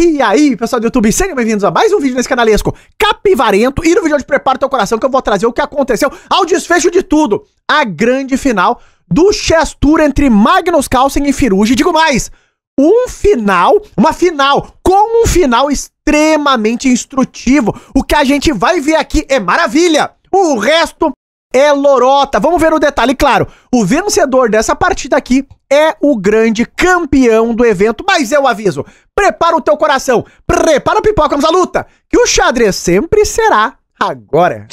E aí, pessoal do YouTube, sejam bem-vindos a mais um vídeo nesse canalesco capivarento. E no vídeo de prepara teu coração que eu vou trazer o que aconteceu ao desfecho de tudo. A grande final do Chess Tour entre Magnus Carlsen e Firuji. Digo mais, um final, uma final, com um final extremamente instrutivo. O que a gente vai ver aqui é maravilha. O resto é lorota. Vamos ver o detalhe. Claro, o vencedor dessa partida aqui é o grande campeão do evento. Mas eu aviso, prepara o teu coração, prepara o pipoca, vamos à luta, que o xadrez sempre será agora.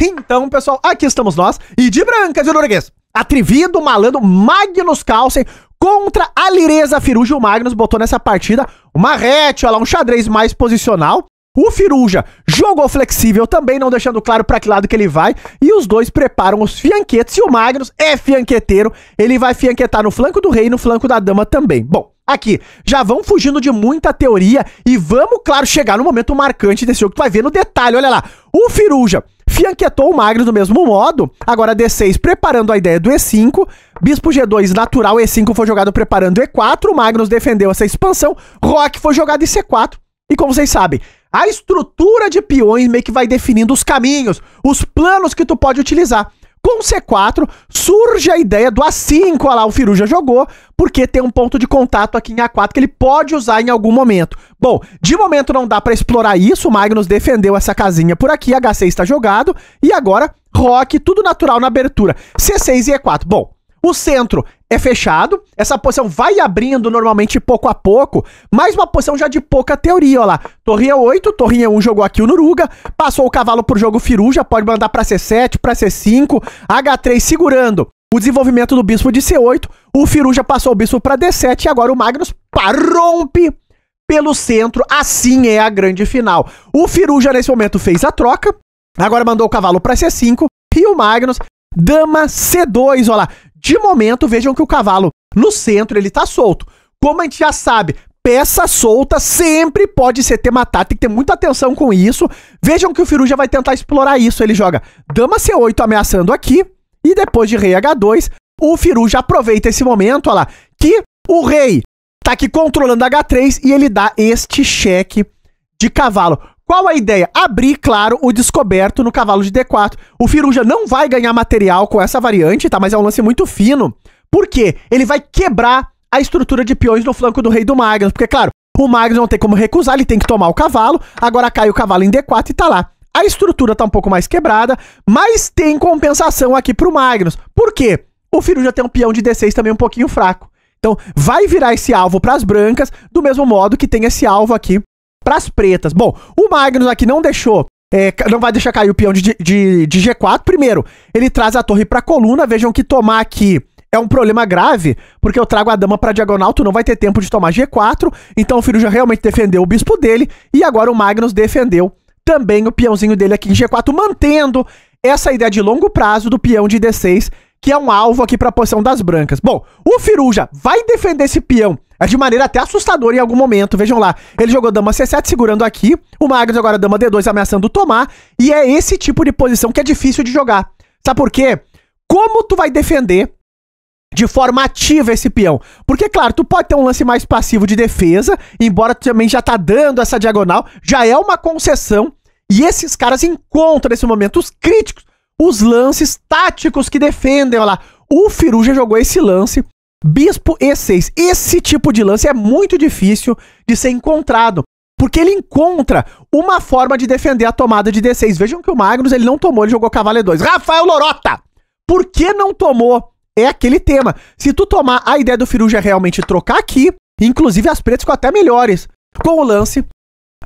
Então, pessoal, aqui estamos nós, e de brancas e norueguês, atrevido, malandro, Magnus Carlsen, contra a Lireza o Magnus botou nessa partida uma rete, olha lá, um xadrez mais posicional, o Firuja jogou flexível, também não deixando claro para que lado que ele vai. E os dois preparam os fianquetes. E o Magnus é fianqueteiro. Ele vai fianquetar no flanco do rei e no flanco da dama também. Bom, aqui, já vamos fugindo de muita teoria. E vamos, claro, chegar no momento marcante desse jogo. Tu vai ver no detalhe, olha lá. O Firuja fianquetou o Magnus do mesmo modo. Agora D6 preparando a ideia do E5. Bispo G2 natural, E5 foi jogado preparando E4. O Magnus defendeu essa expansão. Rock foi jogado em C4. E como vocês sabem... A estrutura de peões meio que vai definindo os caminhos, os planos que tu pode utilizar. Com C4 surge a ideia do A5, olha lá, o Firu já jogou, porque tem um ponto de contato aqui em A4 que ele pode usar em algum momento. Bom, de momento não dá para explorar isso, o Magnus defendeu essa casinha por aqui, H6 está jogado, e agora Rock, tudo natural na abertura, C6 e E4. Bom, o centro é fechado. Essa posição vai abrindo normalmente pouco a pouco. Mais uma posição já de pouca teoria, ó lá. Torrinha é 8, Torrinha 1 é jogou aqui o Nuruga. Passou o cavalo pro jogo Firu, já pode mandar pra C7, pra C5. H3 segurando o desenvolvimento do bispo de C8. O Firu já passou o bispo pra D7 e agora o Magnus pá, rompe pelo centro. Assim é a grande final. O Firu já nesse momento fez a troca. Agora mandou o cavalo pra C5. E o Magnus Dama C2, olha lá. De momento, vejam que o cavalo no centro ele tá solto. Como a gente já sabe, peça solta sempre pode ser tematá, tem que ter muita atenção com isso. Vejam que o Firu já vai tentar explorar isso. Ele joga dama C8 ameaçando aqui e depois de rei H2, o Firu já aproveita esse momento, olha lá, que o rei tá aqui controlando H3 e ele dá este cheque de cavalo. Qual a ideia? Abrir, claro, o descoberto no cavalo de D4. O Firuja não vai ganhar material com essa variante, tá? Mas é um lance muito fino. Por quê? Ele vai quebrar a estrutura de peões no flanco do rei do Magnus. Porque, claro, o Magnus não tem como recusar, ele tem que tomar o cavalo. Agora cai o cavalo em D4 e tá lá. A estrutura tá um pouco mais quebrada, mas tem compensação aqui pro Magnus. Por quê? O Firuja tem um peão de D6 também um pouquinho fraco. Então, vai virar esse alvo para as brancas, do mesmo modo que tem esse alvo aqui pras pretas. Bom, o Magnus aqui não deixou. É, não vai deixar cair o peão de, de, de G4. Primeiro, ele traz a torre pra coluna. Vejam que tomar aqui é um problema grave, porque eu trago a dama pra diagonal, tu não vai ter tempo de tomar G4. Então o filho já realmente defendeu o bispo dele. E agora o Magnus defendeu também o peãozinho dele aqui em G4, mantendo essa ideia de longo prazo do peão de D6, que é um alvo aqui para a posição das brancas. Bom, o Firuja vai defender esse peão é de maneira até assustadora em algum momento, vejam lá. Ele jogou dama C7 segurando aqui, o Magnus agora dama D2 ameaçando tomar, e é esse tipo de posição que é difícil de jogar. Sabe por quê? Como tu vai defender de forma ativa esse peão. Porque, claro, tu pode ter um lance mais passivo de defesa, embora tu também já tá dando essa diagonal, já é uma concessão. E esses caras encontram nesse momento os críticos, os lances táticos que defendem. Olha lá, o Firu já jogou esse lance Bispo E6. Esse tipo de lance é muito difícil de ser encontrado, porque ele encontra uma forma de defender a tomada de D6. Vejam que o Magnus ele não tomou, ele jogou cavalo 2. Rafael Lorota, por que não tomou? É aquele tema. Se tu tomar a ideia do Firuja é realmente trocar aqui, inclusive as pretas ficam até melhores. Com o lance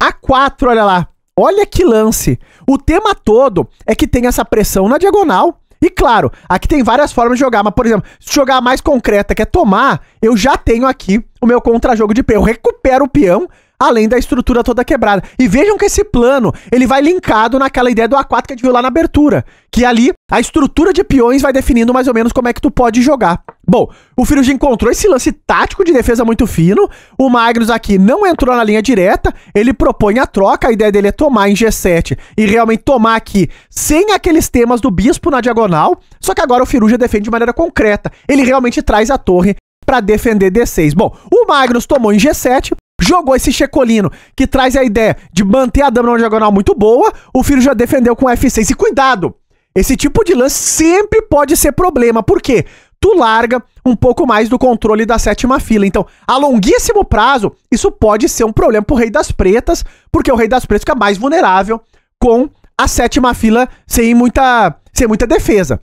A4, olha lá. Olha que lance. O tema todo é que tem essa pressão na diagonal e claro, aqui tem várias formas de jogar, mas, por exemplo, se jogar mais concreta, que é tomar, eu já tenho aqui o meu contra-jogo de peão. Eu recupero o peão além da estrutura toda quebrada. E vejam que esse plano, ele vai linkado naquela ideia do A4 que a gente viu lá na abertura, que ali a estrutura de peões vai definindo mais ou menos como é que tu pode jogar. Bom, o Firuji encontrou esse lance tático de defesa muito fino, o Magnus aqui não entrou na linha direta, ele propõe a troca, a ideia dele é tomar em G7 e realmente tomar aqui sem aqueles temas do bispo na diagonal, só que agora o Firuji defende de maneira concreta, ele realmente traz a torre para defender D6. Bom, o Magnus tomou em G7, jogou esse Checolino, que traz a ideia de manter a dama na diagonal muito boa, o filho já defendeu com F6. E cuidado! Esse tipo de lance sempre pode ser problema, por quê? Tu larga um pouco mais do controle da sétima fila. Então, a longuíssimo prazo, isso pode ser um problema pro Rei das Pretas, porque o Rei das Pretas fica mais vulnerável com a sétima fila sem muita, sem muita defesa.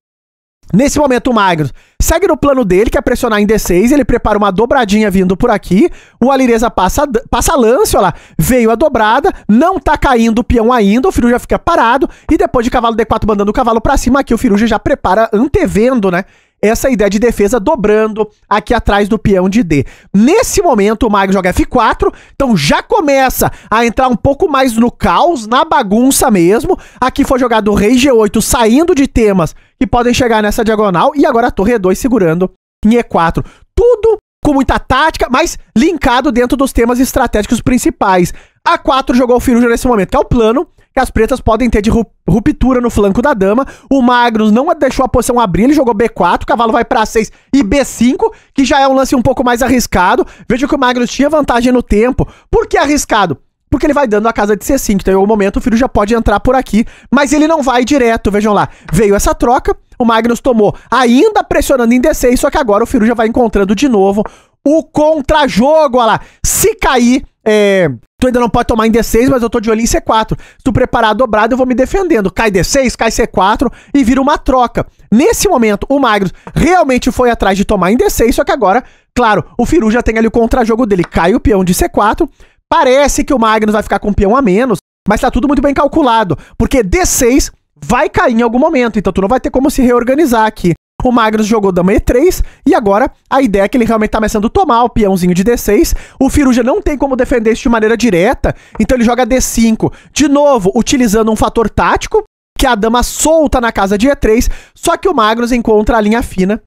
Nesse momento, o Magnus segue no plano dele, que é pressionar em D6. Ele prepara uma dobradinha vindo por aqui. O Alireza passa, passa lance, olha lá. Veio a dobrada, não tá caindo o peão ainda. O Firu já fica parado. E depois de cavalo D4 mandando o cavalo para cima, aqui o Firu já prepara antevendo, né? essa ideia de defesa dobrando aqui atrás do peão de D. Nesse momento, o mago joga F4, então já começa a entrar um pouco mais no caos, na bagunça mesmo. Aqui foi jogado o rei G8, saindo de temas que podem chegar nessa diagonal, e agora a torre E2 segurando em E4. Tudo com muita tática, mas linkado dentro dos temas estratégicos principais. A4 jogou o Firuja nesse momento, que é o plano, que as pretas podem ter de ruptura no flanco da dama. O Magnus não deixou a posição abrir, ele jogou B4, o cavalo vai para 6 e B5, que já é um lance um pouco mais arriscado. Veja que o Magnus tinha vantagem no tempo. Por que arriscado? Porque ele vai dando a casa de C5, então em algum momento o filho já pode entrar por aqui, mas ele não vai direto, vejam lá. Veio essa troca, o Magnus tomou, ainda pressionando em D6, só que agora o filho já vai encontrando de novo o contra-jogo, olha lá. Se cair, é, Tu ainda não pode tomar em D6, mas eu tô de olho em C4. Se tu preparar dobrado, eu vou me defendendo. Cai D6, cai C4 e vira uma troca. Nesse momento, o Magnus realmente foi atrás de tomar em D6, só que agora, claro, o Firu já tem ali o contra-jogo dele. Cai o peão de C4. Parece que o Magnus vai ficar com um peão a menos, mas tá tudo muito bem calculado, porque D6 vai cair em algum momento, então tu não vai ter como se reorganizar aqui o Magnus jogou dama E3, e agora a ideia é que ele realmente tá começando a tomar o peãozinho de D6. O Firuja não tem como defender isso de maneira direta, então ele joga D5. De novo, utilizando um fator tático, que é a dama solta na casa de E3, só que o Magnus encontra a linha fina,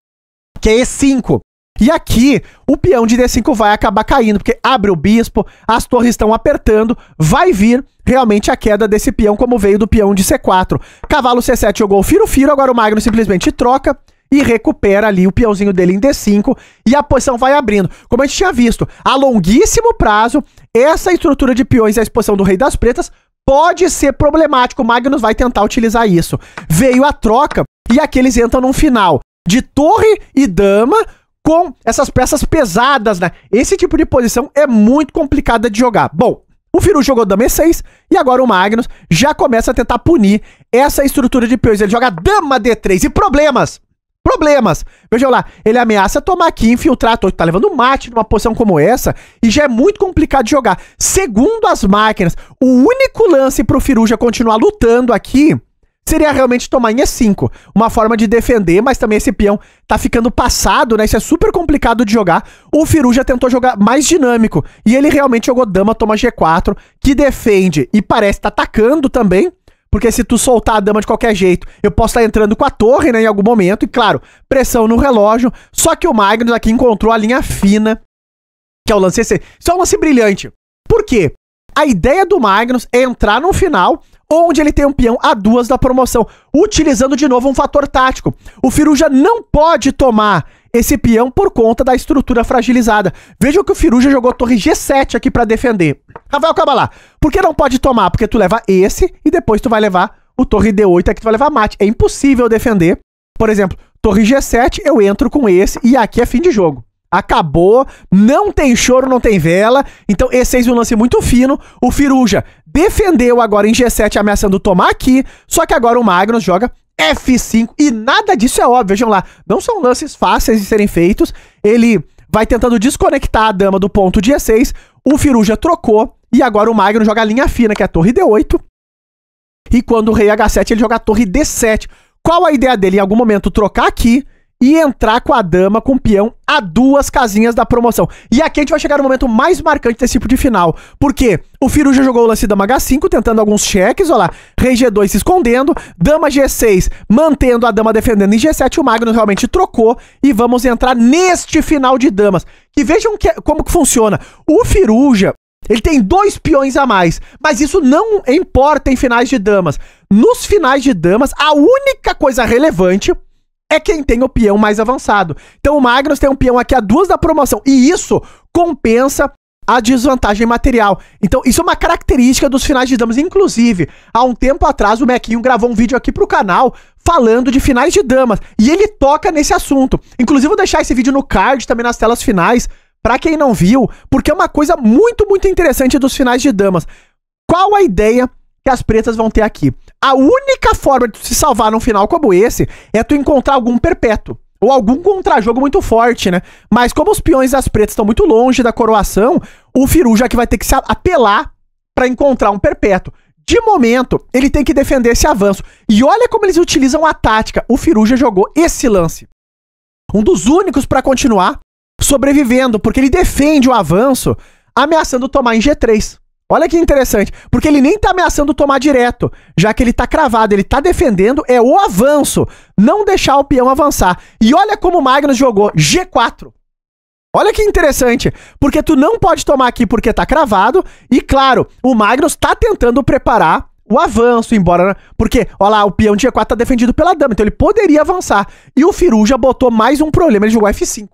que é E5. E aqui, o peão de D5 vai acabar caindo, porque abre o bispo, as torres estão apertando, vai vir realmente a queda desse peão como veio do peão de C4. Cavalo C7 jogou o firo-firo, agora o Magno simplesmente troca, e recupera ali o peãozinho dele em D5 e a posição vai abrindo. Como a gente tinha visto, a longuíssimo prazo, essa estrutura de peões e a exposição do Rei das Pretas pode ser problemático. O Magnus vai tentar utilizar isso. Veio a troca e aqui eles entram num final de torre e dama com essas peças pesadas, né? Esse tipo de posição é muito complicada de jogar. Bom, o Firu jogou dama e6 e agora o Magnus já começa a tentar punir essa estrutura de peões. Ele joga dama d3 e problemas problemas. Veja lá, ele ameaça tomar aqui, infiltrar, tá levando mate numa posição como essa e já é muito complicado de jogar. Segundo as máquinas, o único lance pro Firuja continuar lutando aqui seria realmente tomar em E5. Uma forma de defender, mas também esse peão tá ficando passado, né? Isso é super complicado de jogar. O Firu já tentou jogar mais dinâmico. E ele realmente jogou dama, toma G4, que defende e parece tá atacando também. Porque se tu soltar a dama de qualquer jeito, eu posso estar tá entrando com a torre, né, em algum momento. E claro, pressão no relógio. Só que o Magnus aqui encontrou a linha fina, que é o lance esse. Isso é um lance brilhante. Por quê? A ideia do Magnus é entrar no final, onde ele tem um peão a duas da promoção, utilizando de novo um fator tático. O Firuja não pode tomar esse peão por conta da estrutura fragilizada. Vejam que o Firuja jogou torre G7 aqui para defender. Rafael lá. por que não pode tomar? Porque tu leva esse e depois tu vai levar o torre D8 aqui, tu vai levar mate. É impossível defender. Por exemplo, torre G7, eu entro com esse e aqui é fim de jogo. Acabou, não tem choro, não tem vela. Então, E6 é um lance muito fino. O Firuja defendeu agora em G7, ameaçando tomar aqui. Só que agora o Magnus joga F5. E nada disso é óbvio. Vejam lá, não são lances fáceis de serem feitos. Ele vai tentando desconectar a dama do ponto d 6. O firu já trocou. E agora o Magno joga a linha fina, que é a torre D8. E quando o rei H7, ele joga a torre D7. Qual a ideia dele? Em algum momento trocar aqui e entrar com a dama com o peão a duas casinhas da promoção. E aqui a gente vai chegar no momento mais marcante desse tipo de final. Porque o Firuja jogou o lance dama H5, tentando alguns cheques, olha lá. Rei G2 se escondendo, dama G6 mantendo a dama defendendo em G7. O Magnus realmente trocou e vamos entrar neste final de damas. E vejam que, como que funciona. O Firuja, ele tem dois peões a mais, mas isso não importa em finais de damas. Nos finais de damas, a única coisa relevante é quem tem o peão mais avançado. Então o Magnus tem um peão aqui a duas da promoção. E isso compensa a desvantagem material. Então, isso é uma característica dos finais de damas. Inclusive, há um tempo atrás, o Mequinho gravou um vídeo aqui pro canal falando de finais de damas. E ele toca nesse assunto. Inclusive, vou deixar esse vídeo no card, também nas telas finais, para quem não viu, porque é uma coisa muito, muito interessante dos finais de damas. Qual a ideia que as pretas vão ter aqui. A única forma de se salvar num final como esse é tu encontrar algum perpétuo. Ou algum contrajogo muito forte, né? Mas como os peões das pretas estão muito longe da coroação, o firu já que vai ter que se apelar para encontrar um perpétuo. De momento, ele tem que defender esse avanço. E olha como eles utilizam a tática. O firu já jogou esse lance. Um dos únicos para continuar sobrevivendo, porque ele defende o avanço ameaçando tomar em G3. Olha que interessante, porque ele nem tá ameaçando tomar direto, já que ele tá cravado, ele tá defendendo, é o avanço, não deixar o peão avançar. E olha como o Magnus jogou, G4. Olha que interessante, porque tu não pode tomar aqui porque tá cravado, e claro, o Magnus tá tentando preparar o avanço, embora, porque, olha lá, o peão de G4 tá defendido pela dama, então ele poderia avançar. E o Firu já botou mais um problema, ele jogou F5.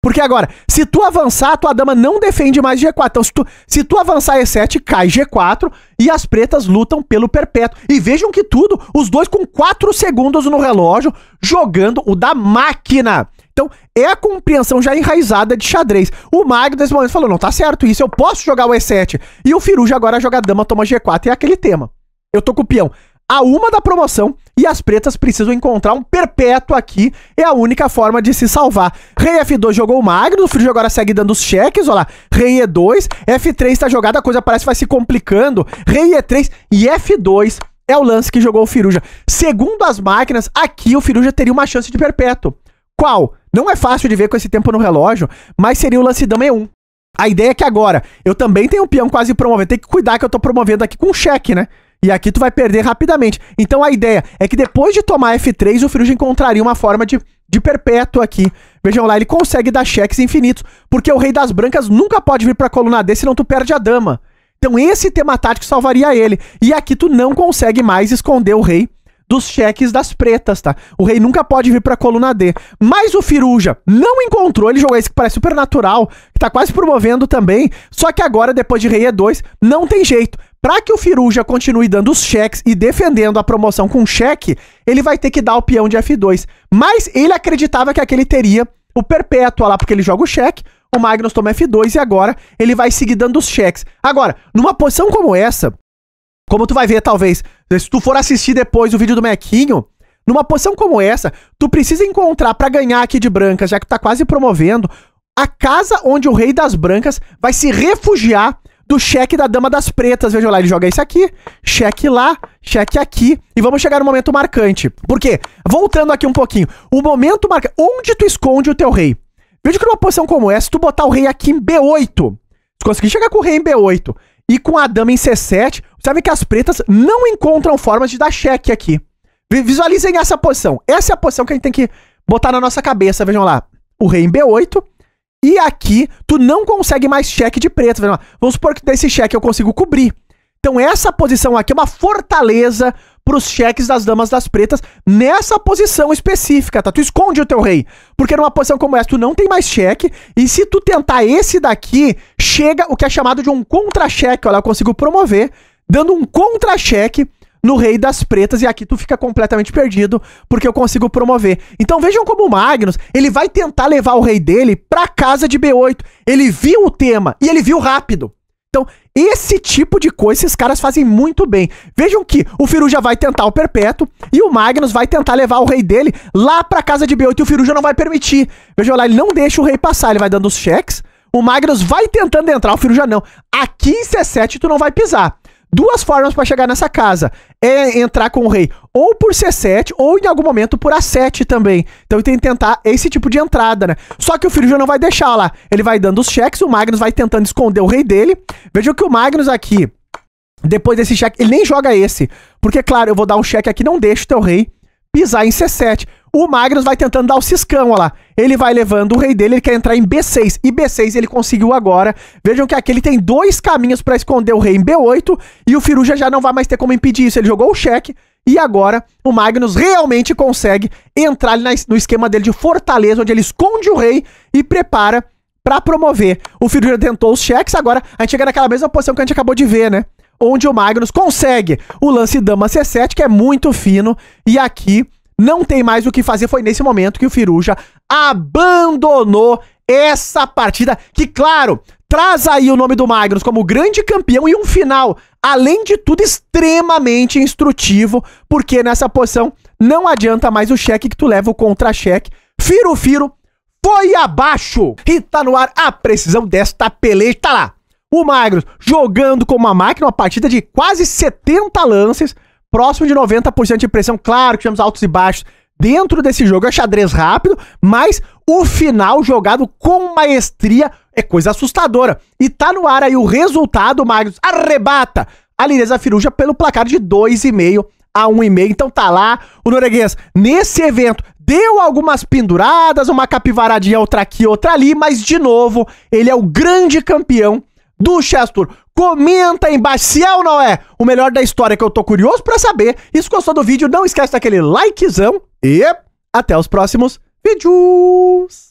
Porque agora, se tu avançar, tua dama não defende mais G4. Então, se tu, se tu avançar E7, cai G4 e as pretas lutam pelo perpétuo. E vejam que tudo, os dois com 4 segundos no relógio, jogando o da máquina. Então, é a compreensão já enraizada de xadrez. O Magno, nesse momento, falou, não, tá certo isso, eu posso jogar o E7. E o Firuja agora joga dama, toma G4, é aquele tema. Eu tô com o peão a uma da promoção e as pretas precisam encontrar um perpétuo aqui. É a única forma de se salvar. Rei F2 jogou o Magno, o Frígio agora segue dando os cheques, olha lá. Rei E2, F3 está jogado, a coisa parece que vai se complicando. Rei E3 e F2 é o lance que jogou o Firuja. Segundo as máquinas, aqui o Firuja teria uma chance de perpétuo. Qual? Não é fácil de ver com esse tempo no relógio, mas seria o lance dama E1. A ideia é que agora eu também tenho um peão quase promovendo. Tem que cuidar que eu tô promovendo aqui com cheque, né? E aqui tu vai perder rapidamente. Então a ideia é que depois de tomar F3, o Firuja encontraria uma forma de, de perpétuo aqui. Vejam lá, ele consegue dar cheques infinitos, porque o rei das brancas nunca pode vir pra coluna D, senão tu perde a dama. Então esse tema tático salvaria ele. E aqui tu não consegue mais esconder o rei dos cheques das pretas, tá? O rei nunca pode vir pra coluna D. Mas o Firuja não encontrou, ele jogou esse que parece super natural, que tá quase promovendo também, só que agora, depois de rei E2, não tem jeito. Para que o Firuja continue dando os cheques e defendendo a promoção com cheque, ele vai ter que dar o peão de F2. Mas ele acreditava que aquele teria o perpétua lá, porque ele joga o cheque, o Magnus toma F2 e agora ele vai seguir dando os cheques. Agora, numa posição como essa, como tu vai ver talvez, se tu for assistir depois o vídeo do Mequinho, numa posição como essa, tu precisa encontrar para ganhar aqui de brancas, já que tu tá quase promovendo, a casa onde o rei das brancas vai se refugiar do cheque da Dama das Pretas. Veja lá, ele joga isso aqui, cheque lá, cheque aqui. E vamos chegar no momento marcante. Por quê? Voltando aqui um pouquinho. O momento marcante. Onde tu esconde o teu rei? Veja que numa posição como essa, tu botar o rei aqui em B8, tu conseguir chegar com o rei em B8 e com a dama em C7, sabe que as pretas não encontram formas de dar cheque aqui. Visualizem essa posição. Essa é a posição que a gente tem que botar na nossa cabeça. Vejam lá. O rei em B8, e aqui, tu não consegue mais cheque de preto. Vamos supor que desse cheque eu consigo cobrir. Então essa posição aqui é uma fortaleza para os cheques das damas das pretas nessa posição específica, tá? Tu esconde o teu rei, porque numa posição como essa tu não tem mais cheque, e se tu tentar esse daqui, chega o que é chamado de um contra-cheque, olha, eu consigo promover, dando um contra-cheque no Rei das Pretas, e aqui tu fica completamente perdido, porque eu consigo promover. Então vejam como o Magnus, ele vai tentar levar o rei dele pra casa de B8. Ele viu o tema, e ele viu rápido. Então, esse tipo de coisa esses caras fazem muito bem. Vejam que o Firuja vai tentar o Perpétuo e o Magnus vai tentar levar o rei dele lá pra casa de B8 e o Firuja não vai permitir. Vejam lá, ele não deixa o rei passar, ele vai dando os cheques. O Magnus vai tentando entrar, o Firuja não. Aqui em C7 tu não vai pisar duas formas para chegar nessa casa. É entrar com o rei ou por C7 ou em algum momento por A7 também. Então ele tem que tentar esse tipo de entrada, né? Só que o Firjo não vai deixar lá. Ele vai dando os cheques, o Magnus vai tentando esconder o rei dele. o que o Magnus aqui, depois desse cheque, ele nem joga esse. Porque, claro, eu vou dar um cheque aqui, não deixa o teu rei pisar em C7. O Magnus vai tentando dar o ciscão, olha lá ele vai levando o rei dele, ele quer entrar em B6, e B6 ele conseguiu agora. Vejam que aqui ele tem dois caminhos para esconder o rei em B8, e o Firuja já não vai mais ter como impedir isso, ele jogou o cheque, e agora o Magnus realmente consegue entrar no esquema dele de fortaleza, onde ele esconde o rei e prepara para promover. O Firuja tentou os cheques, agora a gente chega naquela mesma posição que a gente acabou de ver, né? Onde o Magnus consegue o lance dama C7, que é muito fino, e aqui não tem mais o que fazer. Foi nesse momento que o Firuja abandonou essa partida, que claro, traz aí o nome do Magnus como grande campeão e um final, além de tudo, extremamente instrutivo, porque nessa posição não adianta mais o cheque que tu leva o contra-cheque. Firo, firo, foi abaixo! E tá no ar a precisão desta peleja, tá lá. O Magnus jogando com uma máquina, uma partida de quase 70 lances, próximo de 90% de pressão. Claro que tivemos altos e baixos, dentro desse jogo é xadrez rápido, mas o final jogado com maestria é coisa assustadora. E tá no ar aí o resultado, Magnus arrebata a Lineza Firuja pelo placar de 2,5 a 1,5. Então tá lá o norueguês nesse evento. Deu algumas penduradas, uma capivaradinha outra aqui, outra ali, mas de novo, ele é o grande campeão do Chess Tour. Comenta aí embaixo se é ou não é o melhor da história que eu tô curioso para saber. E se gostou do vídeo, não esquece daquele likezão e até os próximos vídeos.